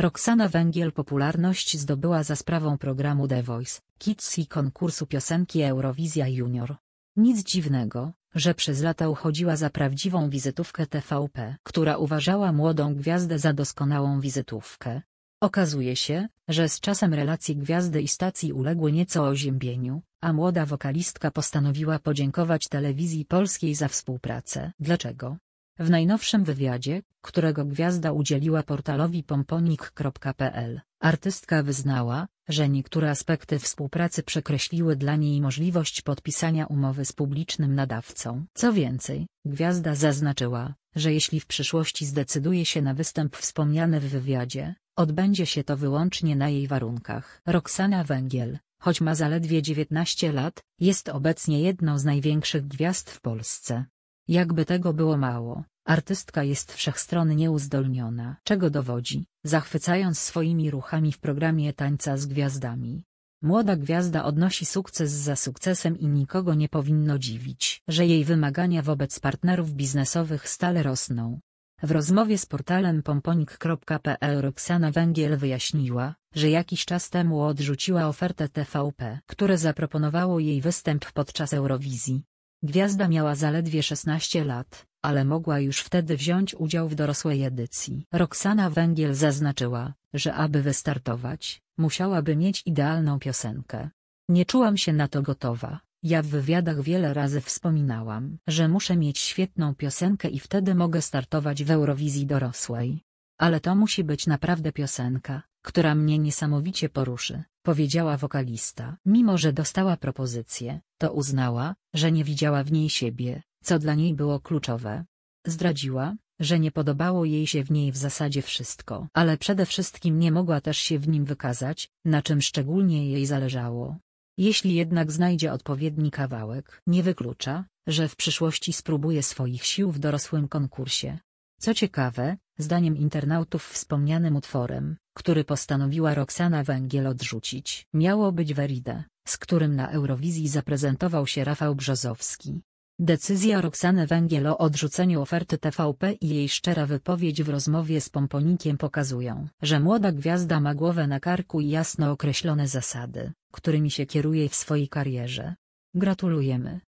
Roxana Węgiel popularność zdobyła za sprawą programu The Voice Kids i konkursu piosenki Eurowizja Junior. Nic dziwnego, że przez lata uchodziła za prawdziwą wizytówkę TVP, która uważała młodą gwiazdę za doskonałą wizytówkę. Okazuje się, że z czasem relacje gwiazdy i stacji uległy nieco oziębieniu, a młoda wokalistka postanowiła podziękować telewizji polskiej za współpracę. Dlaczego? W najnowszym wywiadzie, którego gwiazda udzieliła portalowi pomponik.pl, artystka wyznała, że niektóre aspekty współpracy przekreśliły dla niej możliwość podpisania umowy z publicznym nadawcą. Co więcej, gwiazda zaznaczyła, że jeśli w przyszłości zdecyduje się na występ wspomniany w wywiadzie, odbędzie się to wyłącznie na jej warunkach. Roxana Węgiel, choć ma zaledwie 19 lat, jest obecnie jedną z największych gwiazd w Polsce. Jakby tego było mało, artystka jest wszechstronnie uzdolniona, czego dowodzi, zachwycając swoimi ruchami w programie Tańca z Gwiazdami. Młoda gwiazda odnosi sukces za sukcesem i nikogo nie powinno dziwić, że jej wymagania wobec partnerów biznesowych stale rosną. W rozmowie z portalem pomponik.pl Roxana Węgiel wyjaśniła, że jakiś czas temu odrzuciła ofertę TVP, które zaproponowało jej występ podczas Eurowizji, Gwiazda miała zaledwie 16 lat, ale mogła już wtedy wziąć udział w dorosłej edycji. Roxana Węgiel zaznaczyła, że aby wystartować, musiałaby mieć idealną piosenkę. Nie czułam się na to gotowa. Ja w wywiadach wiele razy wspominałam, że muszę mieć świetną piosenkę i wtedy mogę startować w Eurowizji dorosłej. Ale to musi być naprawdę piosenka, która mnie niesamowicie poruszy, powiedziała wokalista. Mimo, że dostała propozycję, to uznała, że nie widziała w niej siebie, co dla niej było kluczowe. Zdradziła, że nie podobało jej się w niej w zasadzie wszystko, ale przede wszystkim nie mogła też się w nim wykazać, na czym szczególnie jej zależało. Jeśli jednak znajdzie odpowiedni kawałek, nie wyklucza, że w przyszłości spróbuje swoich sił w dorosłym konkursie. Co ciekawe, zdaniem internautów wspomnianym utworem, który postanowiła Roxana Węgiel odrzucić, miało być Verida, z którym na Eurowizji zaprezentował się Rafał Brzozowski. Decyzja Roxany Węgiel o odrzuceniu oferty TVP i jej szczera wypowiedź w rozmowie z Pomponikiem pokazują, że młoda gwiazda ma głowę na karku i jasno określone zasady, którymi się kieruje w swojej karierze. Gratulujemy.